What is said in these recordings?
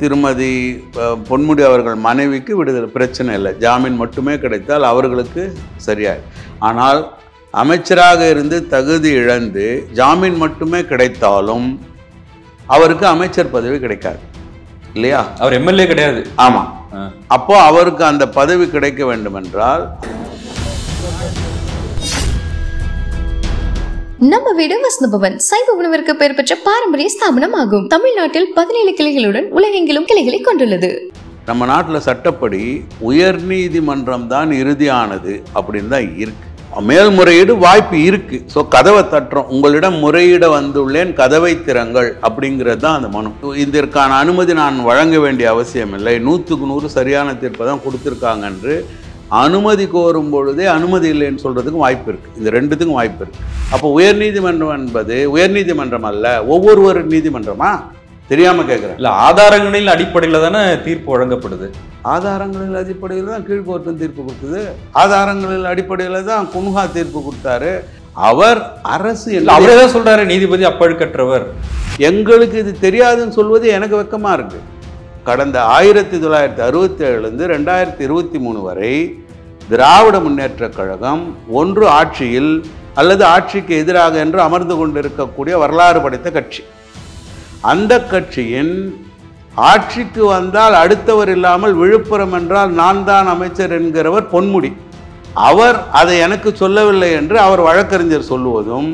திருமதி பொன்முடி அவர்கள் மனைவிக்கு விடுதலை பிரச்சனை இல்லை ஜாமீன் மட்டுமே கிடைத்தால் அவர்களுக்கு சரியாய் ஆனால் அமைச்சராக இருந்து தகுதி இழந்து ஜாமீன் மட்டுமே கிடைத்தாலும் அவருக்கு அமைச்சர் பதவி கிடைக்காது இல்லையா அவர் எம்எல்ஏ கிடையாது ஆமாம் அப்போ அவருக்கு அந்த பதவி கிடைக்க வேண்டும் என்றால் நம்ம வீடு வசந்தபவன் சைவ உணவிற்கு பெயர் பெற்ற பாரம்பரிய ஸ்தாபனம் ஆகும் தமிழ்நாட்டில் பதினேழு கிளைகளுடன் உலகெங்கிலும் கிளைகளை கொண்டுள்ளது நம்ம நாட்டில் சட்டப்படி உயர் நீதிமன்றம் தான் இறுதியானது அப்படின்னு தான் இருக்கு மேல்முறையீடு வாய்ப்பு இருக்கு ஸோ கதவை தட்டுறோம் உங்களிடம் முறையிட வந்துள்ளேன் கதவை திறங்கள் அப்படிங்கிறது தான் அந்த மனு இதற்கான அனுமதி நான் வழங்க வேண்டிய அவசியம் இல்லை நூற்றுக்கு நூறு சரியான தீர்ப்பை தான் கொடுத்துருக்காங்க என்று அனுமதி கோரும் பொழுதே அனுமதி இல்லைன்னு சொல்கிறதுக்கும் வாய்ப்பு இருக்குது இந்த ரெண்டுத்துக்கும் வாய்ப்பு இருக்குது அப்போ உயர்நீதிமன்றம் என்பது உயர்நீதிமன்றம் அல்ல ஒவ்வொருவர் நீதிமன்றமா தெரியாமல் கேட்குறேன் இல்லை ஆதாரங்களின் அடிப்படையில் தானே தீர்ப்பு வழங்கப்படுது ஆதாரங்களின் அடிப்படையில் தான் கீழ்கோர்ட்டும் தீர்ப்பு கொடுத்தது ஆதாரங்களின் அடிப்படையில் தான் குன்ஹா தீர்ப்பு கொடுத்தாரு அவர் அரசு அவரே தான் சொல்கிறாரு நீதிபதி அப்பழுக்கற்றவர் எங்களுக்கு இது தெரியாதுன்னு சொல்வது எனக்கு வெக்கமாக இருக்குது கடந்த ஆயிரத்தி தொள்ளாயிரத்தி அறுபத்தி ஏழுலேருந்து ரெண்டாயிரத்தி இருபத்தி மூணு வரை திராவிட முன்னேற்றக் கழகம் ஒன்று ஆட்சியில் அல்லது ஆட்சிக்கு எதிராக என்று அமர்ந்து கொண்டிருக்கக்கூடிய வரலாறு படைத்த கட்சி அந்த கட்சியின் ஆட்சிக்கு வந்தால் அடுத்தவர் இல்லாமல் விழுப்புரம் என்றால் நான் தான் அமைச்சர் என்கிறவர் பொன்முடி அவர் அதை எனக்கு சொல்லவில்லை என்று அவர் வழக்கறிஞர் சொல்லுவதும்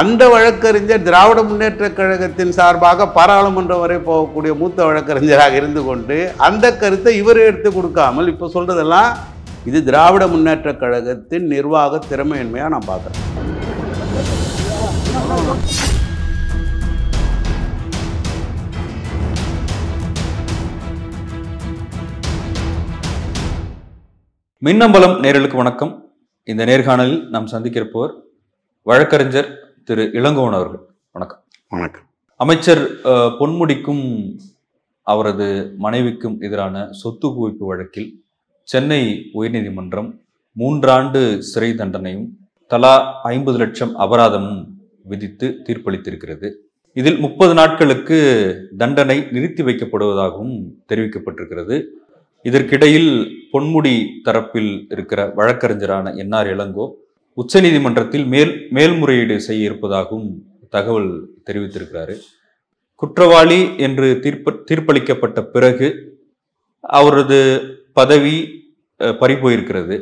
அந்த வழக்கறிஞர் திராவிட முன்னேற்றக் கழகத்தின் சார்பாக பாராளுமன்றம் வரை போகக்கூடிய மூத்த வழக்கறிஞராக இருந்து கொண்டு அந்த கருத்தை இவரே எடுத்து கொடுக்காமல் இப்போ சொல்கிறதெல்லாம் இது திராவிட முன்னேற்றக் கழகத்தின் நிர்வாக திறமையின்மையாக நான் பார்க்குறேன் மின்னம்பலம் நேரலுக்கு வணக்கம் இந்த நேர்காணலில் நாம் சந்திக்கிறப்போர் வழக்கறிஞர் திரு இளங்கோவன் அவர்கள் வணக்கம் வணக்கம் அமைச்சர் பொன்முடிக்கும் அவரது மனைவிக்கும் எதிரான சொத்து குவிப்பு வழக்கில் சென்னை உயர்நீதிமன்றம் மூன்றாண்டு சிறை தண்டனையும் தலா ஐம்பது லட்சம் அபராதமும் விதித்து தீர்ப்பளித்திருக்கிறது இதில் முப்பது நாட்களுக்கு தண்டனை நிறுத்தி வைக்கப்படுவதாகவும் தெரிவிக்கப்பட்டிருக்கிறது இதற்கிடையில் பொன்முடி தரப்பில் இருக்கிற வழக்கறிஞரான என்ஆர் இளங்கோ உச்சநீதிமன்றத்தில் மேல் மேல்முறையீடு செய்ய இருப்பதாகவும் தகவல் தெரிவித்திருக்கிறாரு குற்றவாளி என்று தீர்ப்ப தீர்ப்பளிக்கப்பட்ட பிறகு அவரது பதவி பறிபோயிருக்கிறது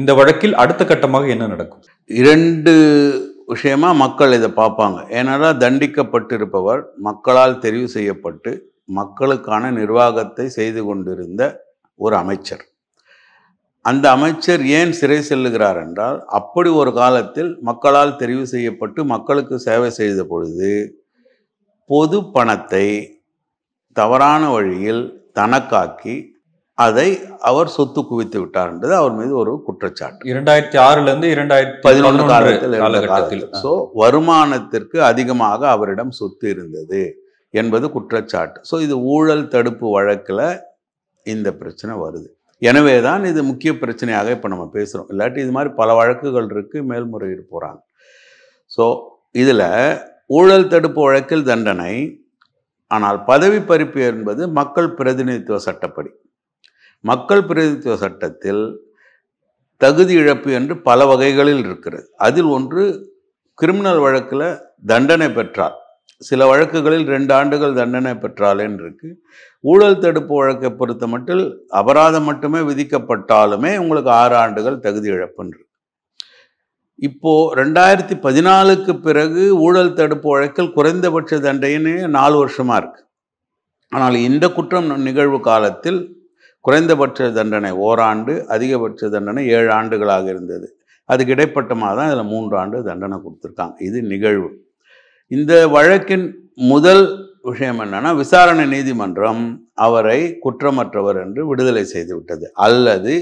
இந்த வழக்கில் அடுத்த கட்டமாக என்ன நடக்கும் இரண்டு விஷயமா மக்கள் இதை பார்ப்பாங்க ஏன்னா தண்டிக்கப்பட்டிருப்பவர் மக்களால் தெரிவு செய்யப்பட்டு மக்களுக்கான நிர்வாகத்தை செய்து கொண்டிருந்த ஒரு அமைச்சர் அந்த அமைச்சர் ஏன் சிறை செல்லுகிறார் என்றால் அப்படி ஒரு காலத்தில் மக்களால் தெரிவு செய்யப்பட்டு மக்களுக்கு சேவை செய்த பொழுது பொது பணத்தை தவறான வழியில் தனக்காக்கி அதை அவர் சொத்து குவித்து விட்டார் என்றது அவர் மீது ஒரு குற்றச்சாட்டு இரண்டாயிரத்தி ஆறுல இருந்து இரண்டாயிரத்தி பதினொன்று காலத்தில் காலகட்டத்தில் ஸோ வருமானத்திற்கு அதிகமாக அவரிடம் சொத்து இருந்தது என்பது குற்றச்சாட்டு ஸோ இது ஊழல் தடுப்பு வழக்கில் இந்த பிரச்சனை வருது எனவே தான் இது முக்கிய பிரச்சனையாக இப்போ நம்ம பேசுகிறோம் இல்லாட்டி இது மாதிரி பல வழக்குகள் இருக்குது மேல்முறையீடு போகிறாங்க ஸோ இதில் ஊழல் தடுப்பு வழக்கில் தண்டனை ஆனால் பதவி பறிப்பு என்பது மக்கள் பிரதிநிதித்துவ சட்டப்படி மக்கள் பிரதிநிதித்துவ சட்டத்தில் தகுதி இழப்பு என்று பல வகைகளில் இருக்கிறது அதில் ஒன்று கிரிமினல் வழக்கில் தண்டனை பெற்றார் சில வழக்குகளில் ரெண்டு ஆண்டுகள் தண்டனை பெற்றாலேன்னு இருக்கு ஊழல் தடுப்பு வழக்கை பொறுத்த மட்டும் அபராதம் மட்டுமே விதிக்கப்பட்டாலுமே உங்களுக்கு ஆறு ஆண்டுகள் தகுதி இழப்புன்னு இப்போது ரெண்டாயிரத்தி பதினாலுக்கு பிறகு ஊழல் தடுப்பு வழக்கில் குறைந்தபட்ச தண்டனைன்னு நாலு வருஷமாக இருக்குது ஆனால் இந்த குற்றம் நிகழ்வு காலத்தில் குறைந்தபட்ச தண்டனை ஓராண்டு அதிகபட்ச தண்டனை ஏழு ஆண்டுகளாக இருந்தது அதுக்கு இடைப்பட்டமாக தான் இதில் மூன்று ஆண்டு தண்டனை கொடுத்துருக்காங்க இது நிகழ்வு இந்த வழக்கின் முதல் விஷயம் என்னன்னா விசாரணை நீதிமன்றம் அவரை குற்றமற்றவர் என்று விடுதலை செய்துவிட்டது அல்லது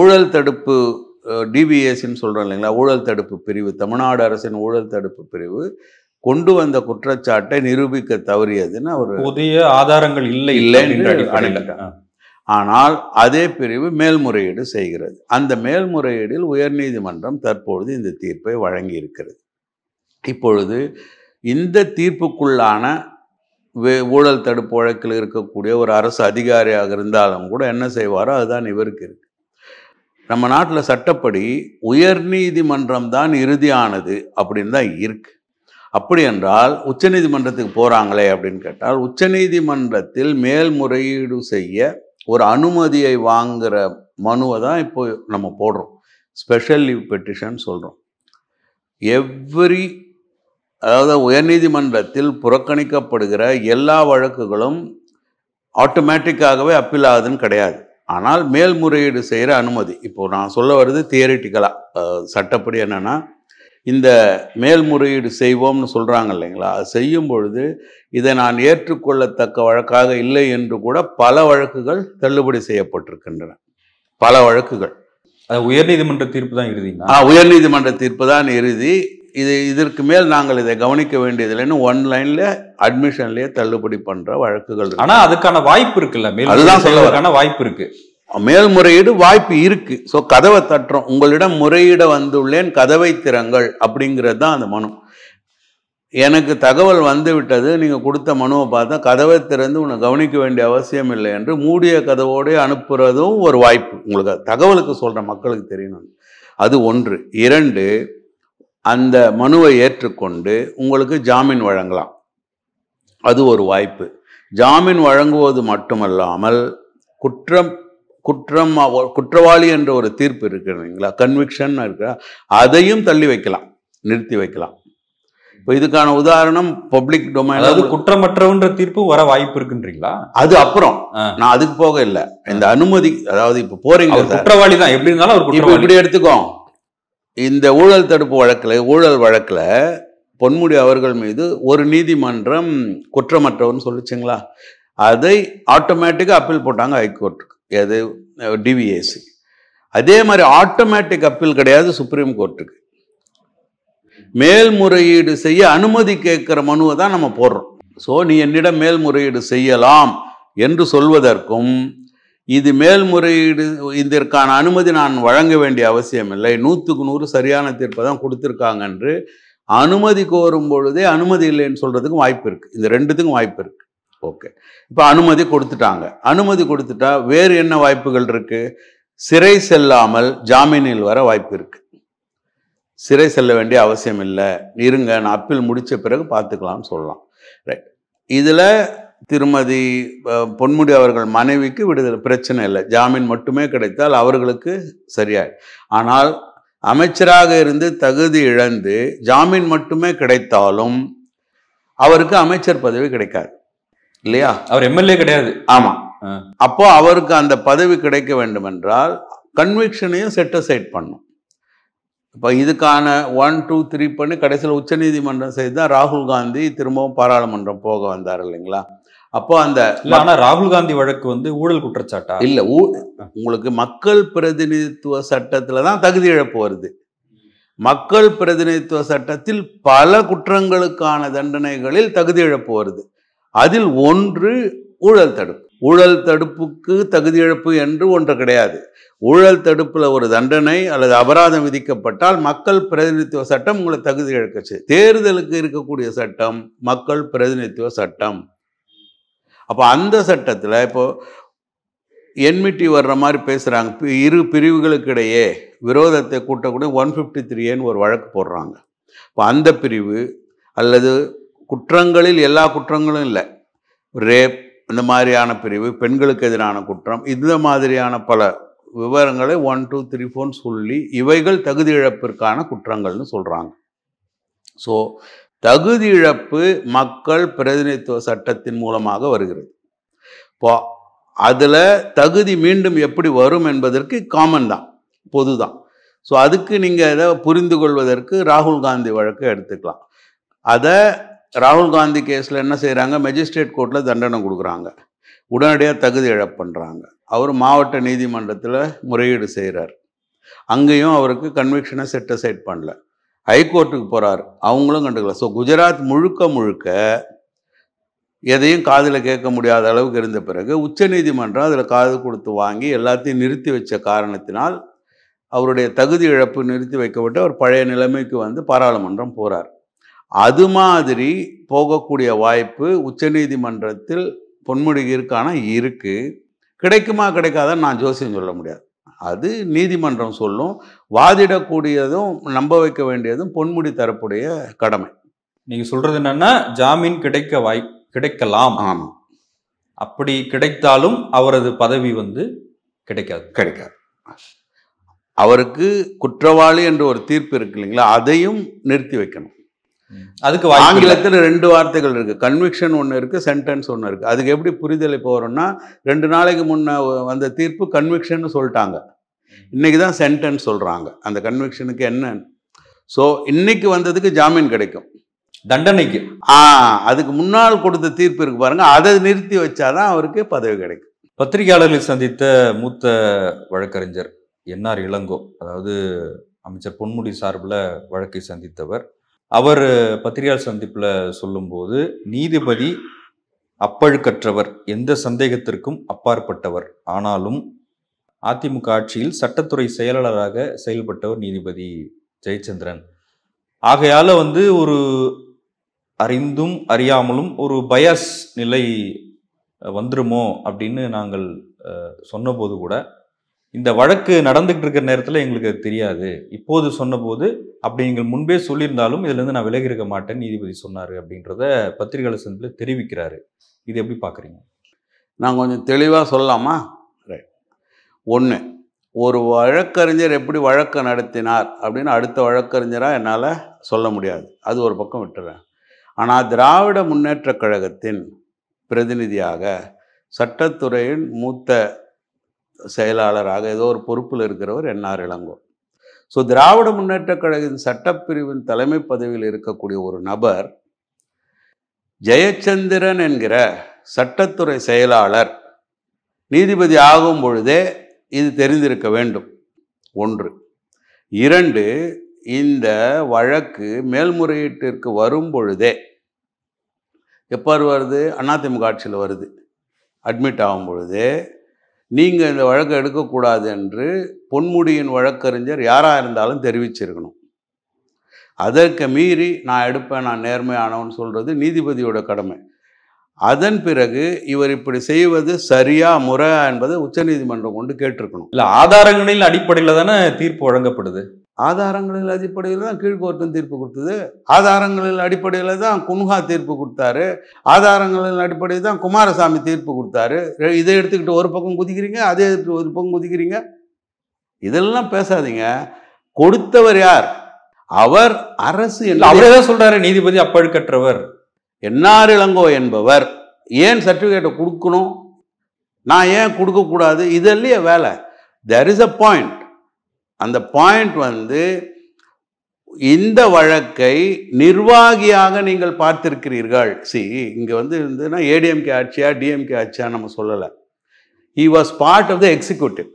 ஊழல் தடுப்பு டிபிஎஸ்ன்னு சொல்கிறோம் இல்லைங்களா ஊழல் தடுப்பு பிரிவு தமிழ்நாடு அரசின் ஊழல் தடுப்பு பிரிவு கொண்டு வந்த குற்றச்சாட்டை நிரூபிக்க தவறியதுன்னு அவர் புதிய ஆதாரங்கள் இல்லை இல்லை ஆனால் அதே பிரிவு மேல்முறையீடு செய்கிறது அந்த மேல்முறையீடில் உயர்நீதிமன்றம் தற்பொழுது இந்த தீர்ப்பை வழங்கியிருக்கிறது இப்பொழுது இந்த தீர்ப்புக்குள்ளான வே ஊழல் தடுப்பு வழக்கில் இருக்கக்கூடிய ஒரு அரசு அதிகாரியாக இருந்தாலும் கூட என்ன செய்வாரோ அதுதான் இவருக்கு இருக்கு நம்ம நாட்டில் சட்டப்படி உயர்நீதிமன்றம் தான் இறுதியானது அப்படின்னு தான் இருக்கு அப்படி என்றால் உச்சநீதிமன்றத்துக்கு போகிறாங்களே அப்படின்னு கேட்டால் உச்சநீதிமன்றத்தில் மேல்முறையீடு செய்ய ஒரு அனுமதியை வாங்குகிற மனுவை தான் இப்போ நம்ம போடுறோம் ஸ்பெஷல் லீவ் பெட்டிஷன் சொல்கிறோம் எவ்ரி அதாவது உயர்நீதிமன்றத்தில் புறக்கணிக்கப்படுகிற எல்லா வழக்குகளும் ஆட்டோமேட்டிக்காகவே அப்பீல் ஆகுதுன்னு கிடையாது ஆனால் மேல்முறையீடு செய்கிற அனுமதி இப்போது நான் சொல்ல வர்றது தியரிட்டிக்கலாக சட்டப்படி என்னென்னா இந்த மேல்முறையீடு செய்வோம்னு சொல்கிறாங்க இல்லைங்களா அது செய்யும் பொழுது இதை நான் ஏற்றுக்கொள்ளத்தக்க வழக்காக இல்லை என்று கூட பல வழக்குகள் தள்ளுபடி செய்யப்பட்டிருக்கின்றன பல வழக்குகள் உயர்நீதிமன்ற தீர்ப்பு தான் இறுதி உயர்நீதிமன்ற தீர்ப்பு தான் இறுதி இது இதற்கு மேல் நாங்கள் இதை கவனிக்க வேண்டியதில்லைன்னு ஒன் லைன்ல அட்மிஷன்லயே தள்ளுபடி பண்ற வழக்குகள் ஆனா அதுக்கான வாய்ப்பு இருக்குல்ல அதுதான் சொல்லுவதற்கான வாய்ப்பு இருக்கு மேல்முறையீடு வாய்ப்பு இருக்கு ஸோ கதவை தட்டுறோம் உங்களிடம் முறையிட வந்துள்ளேன் கதவை திறங்கள் அப்படிங்கிறது தான் அந்த மனு எனக்கு தகவல் வந்து விட்டது நீங்கள் கொடுத்த மனுவை பார்த்தா கதவை திறந்து உன்னை கவனிக்க வேண்டிய அவசியம் இல்லை என்று மூடிய கதவோடு அனுப்புகிறதும் ஒரு வாய்ப்பு உங்களுக்கு தகவலுக்கு சொல்கிற மக்களுக்கு தெரியணும் அது ஒன்று இரண்டு அந்த மனுவை ஏற்றுக்கொண்டு உங்களுக்கு ஜாமீன் வழங்கலாம் அது ஒரு வாய்ப்பு ஜாமீன் வழங்குவது மட்டுமல்லாமல் குற்றம் குற்றம் குற்றவாளி என்ற ஒரு தீர்ப்பு இருக்கிறீங்களா கன்விக்ஷன் இருக்கிறா அதையும் தள்ளி வைக்கலாம் நிறுத்தி வைக்கலாம் இப்போ இதுக்கான உதாரணம் பப்ளிக் டொமைன் அதாவது குற்றமற்றவன்ற தீர்ப்பு வர வாய்ப்பு இருக்குன்றீங்களா அது அப்புறம் நான் அதுக்கு போக இல்லை இந்த அனுமதி அதாவது இப்போ போறீங்க குற்றவாளி தான் எப்படி இருந்தாலும் இப்படி எடுத்துக்கோ இந்த ஊழல் தடுப்பு வழக்கில் ஊழல் வழக்கில் பொன்முடி அவர்கள் மீது ஒரு நீதிமன்றம் குற்றமற்றவர்னு சொல்லிச்சுங்களா அதை ஆட்டோமேட்டிக்காக அப்பீல் போட்டாங்க ஹைகோர்ட்டுக்கு எது டிவிஏசி அதே மாதிரி ஆட்டோமேட்டிக் அப்பீல் கிடையாது சுப்ரீம் கோர்ட்டுக்கு மேல்முறையீடு செய்ய அனுமதி கேட்குற மனுவை தான் நம்ம போடுறோம் ஸோ நீ என்னிடம் மேல்முறையீடு செய்யலாம் என்று சொல்வதற்கும் இது மேல்முறையீடு இதற்கான அனுமதி நான் வழங்க வேண்டிய அவசியம் இல்லை நூற்றுக்கு நூறு சரியான தீர்ப்பை தான் கொடுத்துருக்காங்க என்று அனுமதி கோரும் பொழுதே அனுமதி இல்லைன்னு சொல்கிறதுக்கும் வாய்ப்பு இருக்குது இந்த ரெண்டுத்துக்கும் வாய்ப்பு இருக்குது ஓகே இப்போ அனுமதி கொடுத்துட்டாங்க அனுமதி கொடுத்துட்டா வேறு என்ன வாய்ப்புகள் இருக்குது சிறை செல்லாமல் ஜாமீனில் வர வாய்ப்பு இருக்குது சிறை செல்ல வேண்டிய அவசியம் இல்லை இருங்க நான் அப்பீல் முடித்த பிறகு பார்த்துக்கலாம்னு சொல்லலாம் ரைட் இதில் திருமதி பொன்முடி அவர்கள் மனைவிக்கு விடுதலை பிரச்சனை இல்லை ஜாமீன் மட்டுமே கிடைத்தால் அவர்களுக்கு சரியாய் ஆனால் அமைச்சராக இருந்து தகுதி இழந்து ஜாமீன் மட்டுமே கிடைத்தாலும் அவருக்கு அமைச்சர் பதவி கிடைக்காது இல்லையா அவர் எம்எல்ஏ கிடையாது ஆமாம் அப்போ அவருக்கு அந்த பதவி கிடைக்க வேண்டும் என்றால் கன்விக்ஷனையும் செட்டசைட் பண்ணும் இப்போ இதுக்கான ஒன் டூ த்ரீ பண்ணி கடைசியில் உச்சநீதிமன்றம் செய்து தான் ராகுல் காந்தி திரும்பவும் பாராளுமன்றம் போக வந்தார் இல்லைங்களா அப்போ அந்த ஆனால் ராகுல் காந்தி வழக்கு வந்து ஊழல் குற்றச்சாட்டா இல்லை உங்களுக்கு மக்கள் பிரதிநிதித்துவ சட்டத்தில் தான் தகுதி இழப்பு வருது மக்கள் பிரதிநிதித்துவ சட்டத்தில் பல குற்றங்களுக்கான தண்டனைகளில் தகுதி இழப்பு வருது அதில் ஒன்று ஊழல் தடுப்பு ஊழல் தடுப்புக்கு தகுதி இழப்பு என்று ஒன்று கிடையாது ஊழல் தடுப்பில் ஒரு தண்டனை அல்லது அபராதம் விதிக்கப்பட்டால் மக்கள் பிரதிநிதித்துவ சட்டம் உங்களை தகுதி இழக்கச்சு தேர்தலுக்கு இருக்கக்கூடிய சட்டம் மக்கள் பிரதிநிதித்துவ சட்டம் அப்போ அந்த சட்டத்தில் இப்போது என்மிட்டி வர்ற மாதிரி பேசுகிறாங்க இரு பிரிவுகளுக்கிடையே விரோதத்தை கூட்டக்கூடிய ஒன் ஃபிஃப்டி த்ரீன்னு ஒரு வழக்கு போடுறாங்க இப்போ அந்த பிரிவு அல்லது குற்றங்களில் எல்லா குற்றங்களும் இல்லை ரேப் இந்த மாதிரியான பிரிவு பெண்களுக்கு எதிரான குற்றம் இந்த மாதிரியான பல விவரங்களை ஒன் டூ த்ரீ ஃபோர்னு சொல்லி இவைகள் தகுதி இழப்பிற்கான குற்றங்கள்னு சொல்கிறாங்க ஸோ தகுதி இழப்பு மக்கள் பிரதிநிதித்துவ சட்டத்தின் மூலமாக வருகிறது இப்போ அதில் தகுதி மீண்டும் எப்படி வரும் என்பதற்கு காமன் தான் பொது தான் ஸோ அதுக்கு நீங்கள் இதை புரிந்து கொள்வதற்கு ராகுல் காந்தி வழக்கு எடுத்துக்கலாம் அதை ராகுல் காந்தி கேஸில் என்ன செய்கிறாங்க மெஜிஸ்ட்ரேட் கோர்ட்டில் தண்டனை கொடுக்குறாங்க உடனடியாக தகுதி இழப்பு பண்ணுறாங்க அவர் மாவட்ட நீதிமன்றத்தில் முறையீடு செய்கிறார் அங்கேயும் அவருக்கு கன்விக்ஷனை செட் அசைட் பண்ணல ஹைகோர்ட்டுக்கு போகிறார் அவங்களும் கண்டுக்கல ஸோ குஜராத் முழுக்க முழுக்க எதையும் காதில் கேட்க முடியாத அளவுக்கு இருந்த பிறகு உச்ச நீதிமன்றம் அதில் காது கொடுத்து வாங்கி எல்லாத்தையும் நிறுத்தி வச்ச காரணத்தினால் அவருடைய தகுதி இழப்பு நிறுத்தி வைக்கப்பட்டு அவர் பழைய நிலைமைக்கு வந்து பாராளுமன்றம் போகிறார் அது மாதிரி போகக்கூடிய வாய்ப்பு உச்சநீதிமன்றத்தில் பொன்முடிகிற்கான இருக்குது கிடைக்குமா கிடைக்காதான்னு நான் ஜோசியம் சொல்ல முடியாது அது நீதிமன்றம் சொல்லும் வாதிடக்கூடியதும் நம்ப வைக்க வேண்டியதும் பொன்முடி தரப்புடைய கடமை நீங்கள் சொல்கிறது என்னன்னா ஜாமீன் கிடைக்க வாய் கிடைக்கலாம் ஆமாம் அப்படி கிடைத்தாலும் அவரது பதவி வந்து கிடைக்காது கிடைக்காது அவருக்கு குற்றவாளி என்ற ஒரு தீர்ப்பு இருக்கு இல்லைங்களா அதையும் நிறுத்தி வைக்கணும் அதுக்கு ஆங்கிலத்தில் ரெண்டு வார்த்தைகள் இருக்குது கன்விக்ஷன் ஒன்று இருக்குது சென்டென்ஸ் ஒன்று இருக்குது அதுக்கு எப்படி புரிதலை போகிறோம்னா ரெண்டு நாளைக்கு முன்னே வந்த தீர்ப்பு கன்விக்ஷன் சொல்லிட்டாங்க இன்றைக்கி தான் சென்டென்ஸ் சொல்கிறாங்க அந்த கன்விக்ஷனுக்கு என்ன ஸோ இன்னைக்கு வந்ததுக்கு ஜாமீன் கிடைக்கும் தண்டனைக்கு ஆ அதுக்கு முன்னால் கொடுத்த தீர்ப்பு இருக்கு பாருங்க அதை நிறுத்தி வச்சாதான் அவருக்கு பதவி கிடைக்கும் பத்திரிகையாளர்களை சந்தித்த மூத்த வழக்கறிஞர் என்ஆர் இளங்கோ அதாவது அமைச்சர் பொன்முடி சார்பில் வழக்கை சந்தித்தவர் அவர் பத்திரிகையாளர் சந்திப்பில் சொல்லும்போது நீதிபதி அப்பழுக்கற்றவர் எந்த சந்தேகத்திற்கும் அப்பாற்பட்டவர் ஆனாலும் அதிமுக ஆட்சியில் சட்டத்துறை செயலாளராக செயல்பட்டவர் நீதிபதி ஜெயச்சந்திரன் ஆகையால் வந்து ஒரு அறிந்தும் அறியாமலும் ஒரு பயஸ் நிலை வந்துருமோ அப்படின்னு நாங்கள் சொன்னபோது கூட இந்த வழக்கு நடந்துகிட்டு இருக்கிற நேரத்தில் எங்களுக்கு அது தெரியாது இப்போது சொன்னபோது அப்படி நீங்கள் முன்பே சொல்லியிருந்தாலும் இதுலேருந்து நான் விலகி இருக்க மாட்டேன் நீதிபதி சொன்னார் அப்படின்றத பத்திரிகை சந்தில் தெரிவிக்கிறாரு இது எப்படி பார்க்குறீங்க நான் கொஞ்சம் தெளிவாக சொல்லலாமா ஒன்று ஒரு வழக்கறிஞர் எப்படி வழக்கு நடத்தினார் அப்படின்னு அடுத்த வழக்கறிஞராக என்னால் சொல்ல முடியாது அது ஒரு பக்கம் விட்டுறேன் ஆனால் திராவிட முன்னேற்றக் கழகத்தின் பிரதிநிதியாக சட்டத்துறையின் மூத்த செயலாளராக ஏதோ ஒரு பொறுப்பில் இருக்கிறவர் என்ஆர் இளங்கோ ஸோ திராவிட முன்னேற்றக் கழகத்தின் சட்டப்பிரிவின் தலைமை பதவியில் இருக்கக்கூடிய ஒரு நபர் ஜெயச்சந்திரன் என்கிற சட்டத்துறை செயலாளர் நீதிபதி ஆகும் பொழுதே இது தெரிந்திருக்க வேண்டும் ஒன்று இரண்டு இந்த வழக்கு மேல்முறையீட்டிற்கு வரும் பொழுதே எப்பார் வருது அதிமுக ஆட்சியில் வருது அட்மிட் ஆகும் பொழுது நீங்கள் இந்த வழக்கை எடுக்கக்கூடாது என்று பொன்முடியின் வழக்கறிஞர் யாராக இருந்தாலும் தெரிவிச்சிருக்கணும் அதற்கு மீறி நான் எடுப்பேன் நான் நேர்மையானவன் சொல்கிறது நீதிபதியோட கடமை அதன் பிறகு இவர் இப்படி செய்வது சரியா முறையா என்பதை உச்சநீதிமன்றம் கொண்டு கேட்டிருக்கணும் இல்லை ஆதாரங்களின் அடிப்படையில் தானே தீர்ப்பு வழங்கப்படுது ஆதாரங்களின் அடிப்படையில் தான் கீழ்கோர்ட்டும் தீர்ப்பு கொடுத்தது ஆதாரங்களின் அடிப்படையில் தான் குன்ஹா தீர்ப்பு கொடுத்தாரு ஆதாரங்களின் அடிப்படையில் தான் குமாரசாமி தீர்ப்பு கொடுத்தாரு இதை எடுத்துக்கிட்டு ஒரு பக்கம் குதிக்கிறீங்க அதே ஒரு பக்கம் குதிக்கிறீங்க இதெல்லாம் பேசாதீங்க கொடுத்தவர் யார் அவர் அரசு அவரே தான் சொல்றாரு நீதிபதி அப்பழுக்கற்றவர் என்னார் இளங்கோ என்பவர் ஏன் சர்டிஃபிகேட்டை கொடுக்கணும் நான் ஏன் கொடுக்கக்கூடாது இதெல்லாம் வேலை தெர் இஸ் அ பாயிண்ட் அந்த பாயிண்ட் வந்து இந்த வழக்கை நிர்வாகியாக நீங்கள் பார்த்திருக்கிறீர்கள் சி இங்கே வந்து இருந்ததுன்னா ஏடிஎம்கே ஆட்சியா டிஎம்கே ஆட்சியா நம்ம சொல்லலை he was part of the executive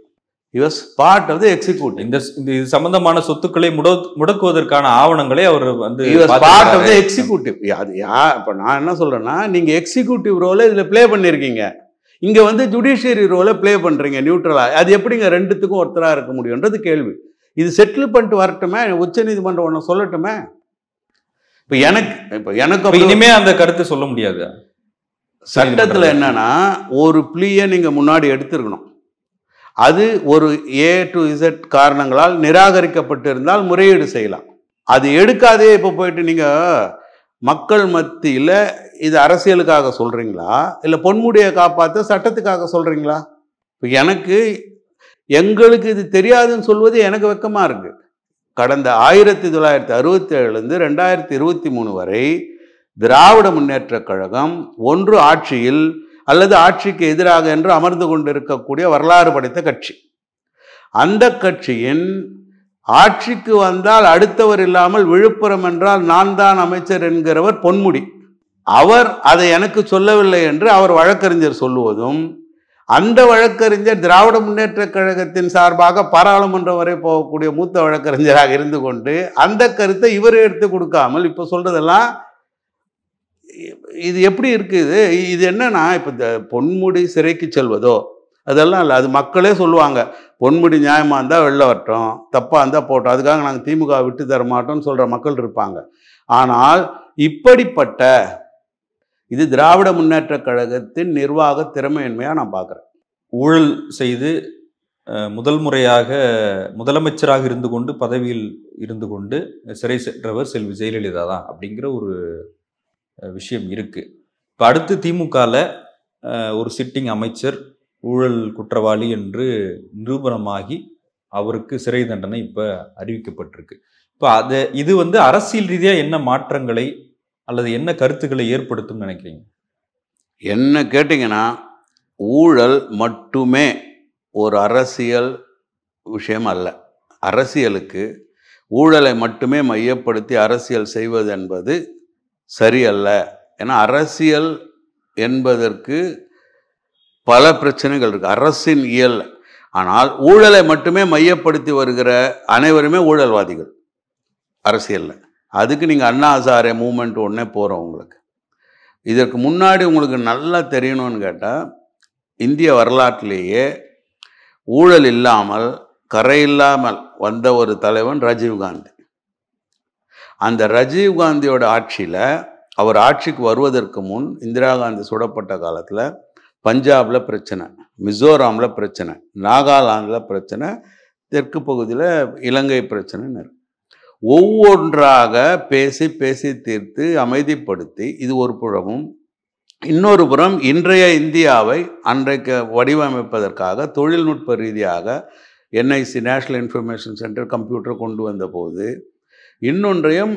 he was part of the executive இந்த இது சம்பந்தமான சொத்துக்களை முட முடக்குவதற்கான ஆவணங்களை அவர் வந்து பார்ட் ஆஃப் த எக்ஸிக்யூட்டிவ் அது யா இப்போ நான் என்ன சொல்கிறேன்னா நீங்கள் எக்ஸிக்யூட்டிவ் ரோலை இதில் ப்ளே பண்ணியிருக்கீங்க இங்கே வந்து ஜுடிஷியரி ரோலை ப்ளே பண்ணுறீங்க நியூட்ரலாக அது எப்படிங்க ரெண்டுத்துக்கும் ஒருத்தராக இருக்க முடியுன்றது கேள்வி இது செட்டில் பண்ணிட்டு வரட்டுமே உச்சநீதிமன்றம் ஒன்று சொல்லட்டுமே இப்போ எனக்கு இப்போ எனக்கு இனிமே அந்த கருத்து சொல்ல முடியாது சட்டத்தில் என்னன்னா ஒரு பிளியை நீங்கள் முன்னாடி எடுத்துருக்கணும் அது ஒரு ஏ டு இசட் காரணங்களால் நிராகரிக்கப்பட்டிருந்தால் முறையீடு செய்யலாம் அது எடுக்காதே இப்போ போயிட்டு நீங்கள் மக்கள் மத்தியில் இது அரசியலுக்காக சொல்கிறீங்களா இல்லை பொன்முடியை காப்பாற்ற சட்டத்துக்காக சொல்கிறீங்களா இப்போ எனக்கு எங்களுக்கு இது தெரியாதுன்னு சொல்வது எனக்கு வெக்கமாக இருக்குது கடந்த ஆயிரத்தி தொள்ளாயிரத்தி அறுபத்தி ஏழுலேருந்து ரெண்டாயிரத்தி இருபத்தி மூணு வரை திராவிட முன்னேற்றக் கழகம் ஒன்று ஆட்சியில் அல்லது ஆட்சிக்கு எதிராக என்று அமர்ந்து கொண்டிருக்கக்கூடிய வரலாறு படைத்த கட்சி அந்த கட்சியின் ஆட்சிக்கு வந்தால் அடுத்தவர் இல்லாமல் விழுப்புரம் என்றால் நான் தான் அமைச்சர் என்கிறவர் பொன்முடி அவர் அதை எனக்கு சொல்லவில்லை என்று அவர் வழக்கறிஞர் சொல்லுவதும் அந்த வழக்கறிஞர் திராவிட முன்னேற்ற கழகத்தின் சார்பாக பாராளுமன்றம் வரை போகக்கூடிய மூத்த வழக்கறிஞராக இருந்து கொண்டு அந்த கருத்தை இவர் எடுத்து கொடுக்காமல் இப்போ சொல்கிறதெல்லாம் இது எப்படி இருக்குது இது என்னன்னா இப்போ பொன்முடி சிறைக்கு செல்வதோ அதெல்லாம் இல்லை அது மக்களே சொல்லுவாங்க பொன்முடி நியாயமாக இருந்தால் வெளில வரட்டும் தப்பாக இருந்தால் போட்டோம் அதுக்காக நாங்கள் திமுக விட்டு தர மாட்டோம்னு சொல்கிற மக்கள் இருப்பாங்க ஆனால் இப்படிப்பட்ட இது திராவிட முன்னேற்ற கழகத்தின் நிர்வாக திறமையின்மையாக நான் பார்க்குறேன் ஊழல் செய்து முதல் முறையாக முதலமைச்சராக இருந்து கொண்டு பதவியில் இருந்து கொண்டு சிறை சென்றவர் செல்வி ஜெயலலிதா தான் அப்படிங்கிற ஒரு விஷயம் இருக்குது இப்போ அடுத்து திமுகவில் ஒரு சிட்டிங் அமைச்சர் ஊழல் குற்றவாளி என்று நிரூபணமாகி அவருக்கு சிறை தண்டனை இப்போ அறிவிக்கப்பட்டிருக்கு இப்போ அது இது வந்து அரசியல் ரீதியாக என்ன மாற்றங்களை அல்லது என்ன கருத்துக்களை ஏற்படுத்தும் நினைக்கிறீங்க என்ன கேட்டிங்கன்னா ஊழல் மட்டுமே ஒரு அரசியல் விஷயம் அல்ல அரசியலுக்கு ஊழலை மட்டுமே மையப்படுத்தி அரசியல் செய்வது என்பது சரியல்ல ஏன்னா அரசியல் என்பதற்கு பல பிரச்சனைகள் இருக்குது அரசின் இயல் ஆனால் ஊழலை மட்டுமே மையப்படுத்தி வருகிற அனைவருமே ஊழல்வாதிகள் அரசியலில் அதுக்கு நீங்கள் அண்ணா ஹசாரே மூமெண்ட் ஒன்றே போகிறோம் உங்களுக்கு இதற்கு முன்னாடி உங்களுக்கு நல்லா தெரியணும்னு கேட்டால் இந்திய வரலாற்றிலேயே ஊழல் இல்லாமல் கரையில்லாமல் வந்த ஒரு தலைவன் ராஜீவ்காந்தி அந்த ராஜீவ்காந்தியோட ஆட்சியில் அவர் ஆட்சிக்கு வருவதற்கு முன் இந்திரா காந்தி சுடப்பட்ட காலத்தில் பஞ்சாபில் பிரச்சனை மிசோராமில் பிரச்சனை நாகாலாந்தில் பிரச்சனை தெற்கு பகுதியில் இலங்கை பிரச்சனைன்னு இருக்கு ஒவ்வொன்றாக பேசி பேசி தீர்த்து அமைதிப்படுத்தி இது ஒரு புறமும் இன்னொரு புறம் இன்றைய இந்தியாவை அன்றைக்கு வடிவமைப்பதற்காக தொழில்நுட்ப ரீதியாக NIC national information centre computer கொண்டு வந்த போது இன்னொன்றையும்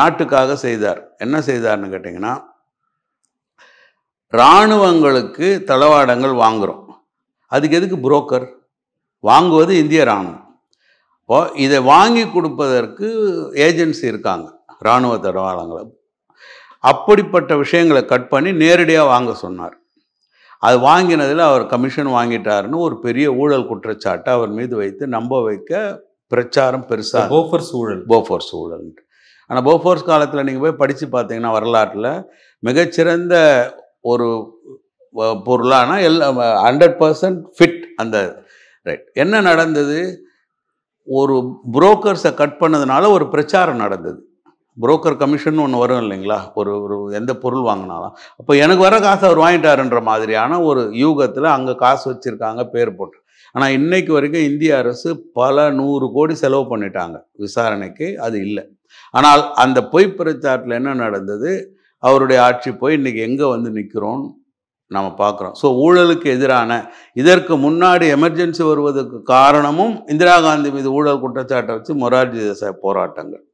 நாட்டுக்காக செய்தார் என்ன செய்தார்னு கேட்டிங்கன்னா இராணுவங்களுக்கு தளவாடங்கள் வாங்குகிறோம் அதுக்கு எதுக்கு புரோக்கர் வாங்குவது இந்திய இராணுவம் இப்போ இதை வாங்கி கொடுப்பதற்கு ஏஜென்சி இருக்காங்க இராணுவ தளவாடங்களை அப்படிப்பட்ட விஷயங்களை கட் பண்ணி நேரடியாக வாங்க சொன்னார் அது வாங்கினதில் அவர் கமிஷன் வாங்கிட்டாருன்னு ஒரு பெரிய ஊழல் குற்றச்சாட்டை அவர் மீது வைத்து நம்ப வைக்க பிரச்சாரம் பெருசாக போஃபர்ஸ் ஊழல் போஃபோர்ஸ் ஊழல் ஆனால் போஃபோர்ஸ் காலத்தில் நீங்கள் போய் படித்து பார்த்தீங்கன்னா வரலாற்றில் மிகச்சிறந்த ஒரு பொருளானா எல்லா ஹண்ட்ரட் பர்சன்ட் ஃபிட் அந்த ரைட் என்ன நடந்தது ஒரு புரோக்கர்ஸை கட் பண்ணதுனால ஒரு பிரச்சாரம் நடந்தது புரோக்கர் கமிஷன் ஒன்று வரும் இல்லைங்களா ஒரு ஒரு எந்த பொருள் வாங்கினாலும் அப்போ எனக்கு வர காசு அவர் வாங்கிட்டாருன்ற மாதிரியான ஒரு யூகத்தில் அங்கே காசு வச்சுருக்காங்க பேர் போட்டு ஆனால் இன்றைக்கு வரைக்கும் இந்திய அரசு பல நூறு கோடி செலவு பண்ணிட்டாங்க விசாரணைக்கு அது இல்லை ஆனால் அந்த பொய் பிரச்சாரத்தில் என்ன நடந்தது அவருடைய ஆட்சி போய் இன்றைக்கி எங்கே வந்து நிற்கிறோம் நம்ம பார்க்குறோம் ஸோ ஊழலுக்கு எதிரான இதற்கு முன்னாடி எமர்ஜென்சி வருவதற்கு காரணமும் இந்திரா காந்தி மீது ஊழல் குற்றச்சாட்டை வச்சு மொரார்ஜி தேசாய் போராட்டங்கள்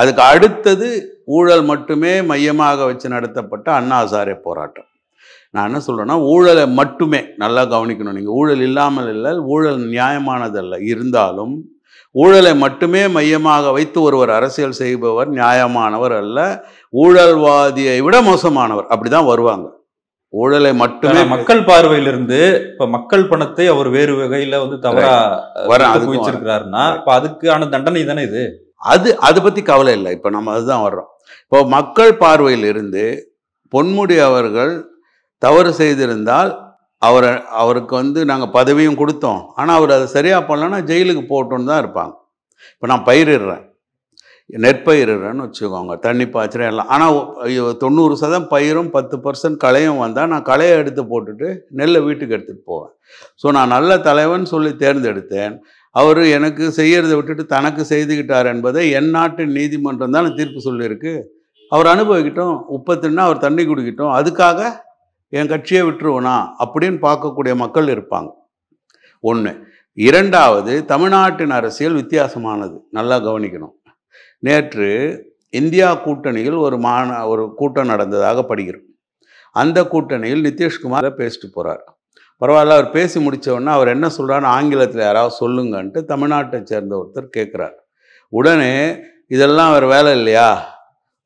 அதுக்கு அடுத்தது ஊழல் மட்டுமே மையமாக வச்சு நடத்தப்பட்ட அண்ணா போராட்டம் நான் என்ன சொல்கிறேன்னா ஊழலை மட்டுமே நல்லா கவனிக்கணும் நீங்கள் ஊழல் இல்லாமல் இல்லை ஊழல் நியாயமானதல்ல இருந்தாலும் ஊழலை மட்டுமே மையமாக வைத்து ஒருவர் அரசியல் செய்பவர் நியாயமானவர் அல்ல ஊழல்வாதியை விட மோசமானவர் அப்படிதான் வருவாங்க ஊழலை மட்டுமே மக்கள் பார்வையிலிருந்து இப்ப மக்கள் பணத்தை அவர் வேறு வகையில வந்து தவறா வர வச்சிருக்கிறாருன்னா இப்ப அதுக்கான தண்டனை தானே இது அது அதை பத்தி கவலை இல்லை இப்ப நம்ம அதுதான் வர்றோம் இப்போ மக்கள் பார்வையில் இருந்து பொன்முடி அவர்கள் தவறு செய்திருந்தால் அவரை அவருக்கு வந்து நாங்கள் பதவியும் கொடுத்தோம் ஆனால் அவர் அதை சரியாக பண்ணலன்னா ஜெயிலுக்கு போட்டோன்னு தான் இருப்பாங்க இப்போ நான் பயிரிடுறேன் நெற்பயிரிடன்னு வச்சுக்கோங்க தண்ணி பாய்ச்சிரம் எல்லாம் ஆனால் தொண்ணூறு சதம் பயிரும் பத்து பர்சன்ட் களையும் வந்தால் நான் களையை எடுத்து போட்டுட்டு நெல்லை வீட்டுக்கு எடுத்துகிட்டு போவேன் ஸோ நான் நல்ல தலைவன் சொல்லி தேர்ந்தெடுத்தேன் அவர் எனக்கு செய்கிறத விட்டுட்டு தனக்கு செய்துக்கிட்டார் என்பதை என் நாட்டு நீதிமன்றம் தான் தீர்ப்பு சொல்லியிருக்கு அவர் அனுபவிக்கிட்டோம் உப்பத்துன்னா அவர் தண்ணி குடிக்கிட்டோம் அதுக்காக என் கட்சியை விட்டுருவோனா அப்படின்னு பார்க்கக்கூடிய மக்கள் இருப்பாங்க ஒன்று இரண்டாவது தமிழ்நாட்டின் அரசியல் வித்தியாசமானது நல்லா கவனிக்கணும் நேற்று இந்தியா கூட்டணியில் ஒரு மாண ஒரு கூட்டம் நடந்ததாக படுகிறோம் அந்த கூட்டணியில் நிதிஷ்குமார் பேசிட்டு போகிறார் பரவாயில்ல அவர் பேசி முடித்தவொடனே அவர் என்ன சொல்கிறான்னு ஆங்கிலத்தில் யாராவது சொல்லுங்கன்ட்டு தமிழ்நாட்டை சேர்ந்த ஒருத்தர் கேட்குறார் உடனே இதெல்லாம் அவர் வேலை இல்லையா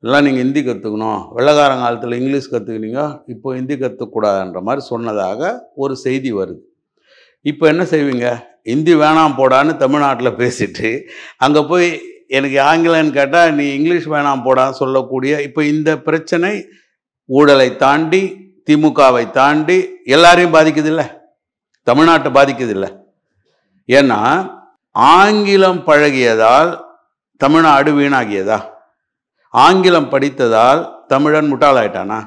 எல்லாம் நீங்கள் ஹிந்தி கற்றுக்கணும் வெள்ளக்காரன் காலத்தில் இங்கிலீஷ் கற்றுக்கினீங்க இப்போ ஹிந்தி கற்றுக்கூடாதுன்ற மாதிரி சொன்னதாக ஒரு செய்தி வருது இப்போ என்ன செய்வீங்க ஹிந்தி வேணாம் போடான்னு தமிழ்நாட்டில் பேசிட்டு அங்கே போய் எனக்கு ஆங்கிலன்னு கேட்டால் நீ இங்கிலீஷ் வேணாம் போடாமல் சொல்லக்கூடிய இப்போ இந்த பிரச்சனை ஊழலை தாண்டி திமுகவை தாண்டி எல்லாரையும் பாதிக்குது இல்லை தமிழ்நாட்டை பாதிக்குதில்ல ஏன்னா ஆங்கிலம் பழகியதால் தமிழ்நாடு வீணாகியதா ஆங்கிலம் படித்ததால் தமிழன் முட்டாளாயிட்டானா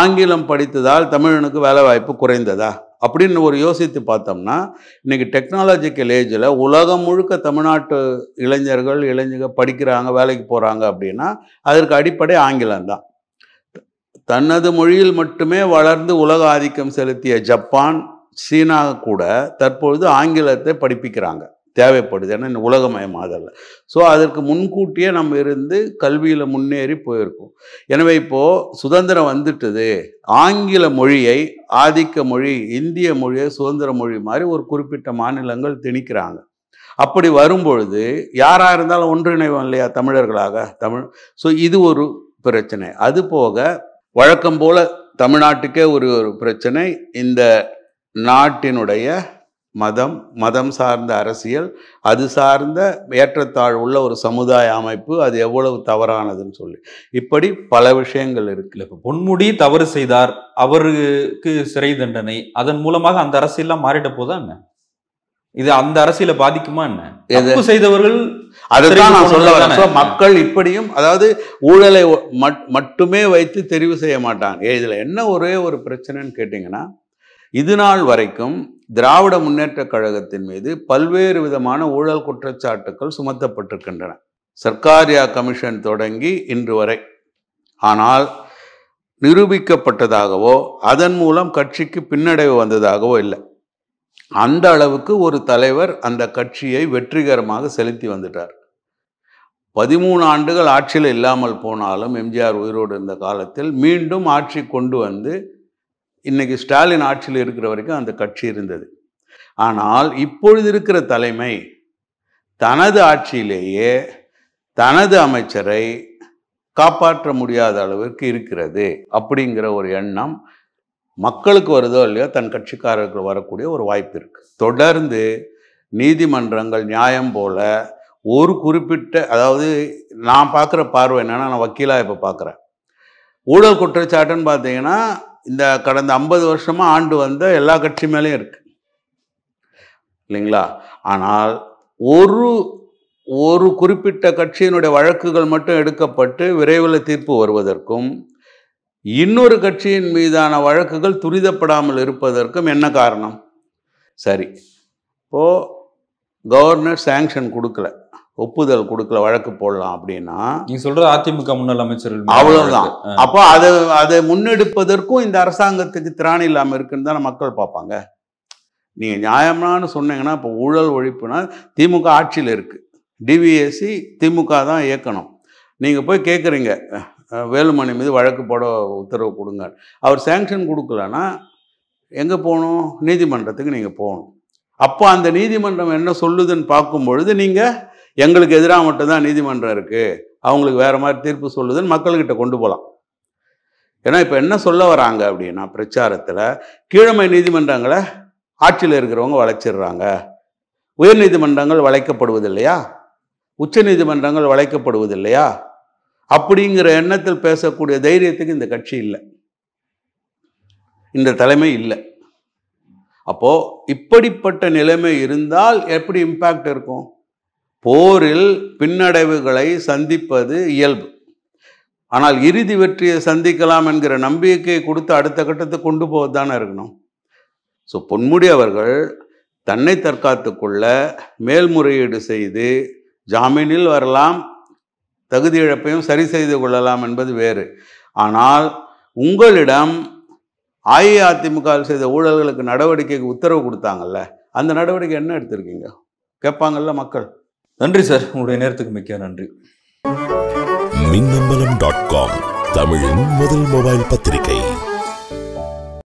ஆங்கிலம் படித்ததால் தமிழனுக்கு வேலை வாய்ப்பு குறைந்ததா அப்படின்னு ஒரு யோசித்து பார்த்தோம்னா இன்றைக்கி டெக்னாலஜிக்கல் ஏஜில் உலகம் முழுக்க தமிழ்நாட்டு இளைஞர்கள் இளைஞர்கள் படிக்கிறாங்க வேலைக்கு போகிறாங்க அப்படின்னா அதற்கு அடிப்படை ஆங்கிலம் தான் தனது மொழியில் மட்டுமே வளர்ந்து உலக ஆதிக்கம் செலுத்திய ஜப்பான் சீனா கூட தற்பொழுது ஆங்கிலத்தை படிப்பிக்கிறாங்க தேவைப்படுது ஏன்னா இந்த உலகமயமாதல்ல ஸோ அதற்கு முன்கூட்டியே நம்ம இருந்து கல்வியில் முன்னேறி போயிருக்கோம் எனவே இப்போது சுதந்திரம் வந்துட்டது ஆங்கில மொழியை ஆதிக்க மொழி இந்திய மொழியை சுதந்திர மொழி மாதிரி ஒரு குறிப்பிட்ட மாநிலங்கள் திணிக்கிறாங்க அப்படி வரும்பொழுது யாராக இருந்தாலும் ஒன்றிணைவோம் இல்லையா தமிழர்களாக தமிழ் ஸோ இது ஒரு பிரச்சனை அது போக வழக்கம் போல் தமிழ்நாட்டுக்கே ஒரு ஒரு பிரச்சனை இந்த நாட்டினுடைய மதம் மதம் சார்ந்த அரசியல் அது சார்ந்த ஏற்றத்தாழ் உள்ள ஒரு சமுதாய அமைப்பு அது எவ்வளவு தவறானதுன்னு சொல்லி இப்படி பல விஷயங்கள் இருக்கு இப்போ பொன்முடி தவறு செய்தார் அவருக்கு சிறை தண்டனை அதன் மூலமாக அந்த அரசியல்லாம் மாறிட்ட போதா என்ன இது அந்த அரசியல பாதிக்குமா என்ன செய்தவர்கள் அதுதான் நான் சொல்ல வரேன் மக்கள் இப்படியும் அதாவது ஊழலை மட்டுமே வைத்து தெரிவு செய்ய மாட்டாங்க இதுல என்ன ஒரே ஒரு பிரச்சனைன்னு கேட்டிங்கன்னா இது நாள் வரைக்கும் திராவிட முன்னேற்ற கழகத்தின் மீது பல்வேறு விதமான ஊழல் குற்றச்சாட்டுக்கள் சுமத்தப்பட்டிருக்கின்றன சர்க்காரியா கமிஷன் தொடங்கி இன்று வரை ஆனால் நிரூபிக்கப்பட்டதாகவோ அதன் மூலம் கட்சிக்கு பின்னடைவு வந்ததாகவோ இல்லை அந்த அளவுக்கு ஒரு தலைவர் அந்த கட்சியை வெற்றிகரமாக செலுத்தி வந்துட்டார் பதிமூணு ஆண்டுகள் ஆட்சியில் இல்லாமல் போனாலும் எம்ஜிஆர் உயிரோடு இருந்த காலத்தில் மீண்டும் ஆட்சி கொண்டு வந்து இன்றைக்கி ஸ்டாலின் ஆட்சியில் இருக்கிற வரைக்கும் அந்த கட்சி இருந்தது ஆனால் இப்பொழுது இருக்கிற தலைமை தனது ஆட்சியிலேயே தனது அமைச்சரை காப்பாற்ற முடியாத அளவிற்கு இருக்கிறது அப்படிங்கிற ஒரு எண்ணம் மக்களுக்கு வருதோ இல்லையோ தன் கட்சிக்காரர்கள் வரக்கூடிய ஒரு வாய்ப்பு இருக்குது தொடர்ந்து நீதிமன்றங்கள் நியாயம் போல ஒரு குறிப்பிட்ட அதாவது நான் பார்க்குற பார்வை என்னென்னா நான் வக்கீலாக இப்போ பார்க்குறேன் ஊழல் குற்றச்சாட்டுன்னு பார்த்தீங்கன்னா இந்த கடந்த ஐம்பது வருஷமாக ஆண்டு வந்த எல்லா கட்சி மேலேயும் இருக்குது இல்லைங்களா ஆனால் ஒரு ஒரு குறிப்பிட்ட கட்சியினுடைய வழக்குகள் மட்டும் எடுக்கப்பட்டு விரைவில் தீர்ப்பு வருவதற்கும் இன்னொரு கட்சியின் மீதான வழக்குகள் துரிதப்படாமல் இருப்பதற்கும் என்ன காரணம் சரி இப்போது கவர்னர் சேங்ஷன் கொடுக்கல ஒப்புதல் கொடுக்கல வழக்கு போடலாம் அப்படின்னா நீங்க சொல்ற அதிமுக முன்னாள் அமைச்சர்கள் அவ்வளவுதான் அப்போ அதை அதை முன்னெடுப்பதற்கும் இந்த அரசாங்கத்துக்கு திராணி இல்லாமல் இருக்குன்னு தானே மக்கள் பார்ப்பாங்க நீங்கள் நியாயம்னான்னு சொன்னீங்கன்னா இப்போ ஊழல் ஒழிப்புனா திமுக ஆட்சியில் இருக்குது டிவிஎஸ்சி திமுக தான் இயக்கணும் நீங்கள் போய் கேட்குறீங்க வேலுமணி மீது வழக்கு போட உத்தரவு கொடுங்க அவர் சேங்ஷன் கொடுக்கலன்னா எங்கே போகணும் நீதிமன்றத்துக்கு நீங்கள் போகணும் அப்போ அந்த நீதிமன்றம் என்ன சொல்லுதுன்னு பார்க்கும் பொழுது நீங்கள் எங்களுக்கு எதிராக மட்டும்தான் நீதிமன்றம் இருக்குது அவங்களுக்கு வேறு மாதிரி தீர்ப்பு சொல்லுதுன்னு மக்கள்கிட்ட கொண்டு போகலாம் ஏன்னா இப்போ என்ன சொல்ல வராங்க அப்படின்னா பிரச்சாரத்தில் கீழமை நீதிமன்றங்களை ஆட்சியில் இருக்கிறவங்க வளைச்சிடுறாங்க உயர் நீதிமன்றங்கள் வளைக்கப்படுவது இல்லையா உச்ச நீதிமன்றங்கள் வளைக்கப்படுவது இல்லையா அப்படிங்கிற எண்ணத்தில் பேசக்கூடிய தைரியத்துக்கு இந்த கட்சி இல்லை இந்த தலைமை இல்லை அப்போது இப்படிப்பட்ட நிலைமை இருந்தால் எப்படி இம்பேக்ட் இருக்கும் போரில் பின்னடைவுகளை சந்திப்பது இயல்பு ஆனால் இறுதி வெற்றியை சந்திக்கலாம் என்கிற நம்பிக்கையை கொடுத்து அடுத்த கட்டத்தை கொண்டு போவது தானே இருக்கணும் ஸோ பொன்முடி அவர்கள் தன்னை தற்காத்து கொள்ள மேல்முறையீடு செய்து ஜாமீனில் வரலாம் தகுதி இழப்பையும் சரி செய்து கொள்ளலாம் என்பது வேறு ஆனால் உங்களிடம் அஇஅதிமுக செய்த ஊழல்களுக்கு நடவடிக்கைக்கு உத்தரவு கொடுத்தாங்கல்ல அந்த நடவடிக்கை என்ன எடுத்திருக்கீங்க கேட்பாங்கல்ல மக்கள் நன்றி சார் உங்களுடைய நேரத்துக்கு மிக்க நன்றி மின்னம்பலம் டாட் காம் தமிழின் முதல் மொபைல் பத்திரிகை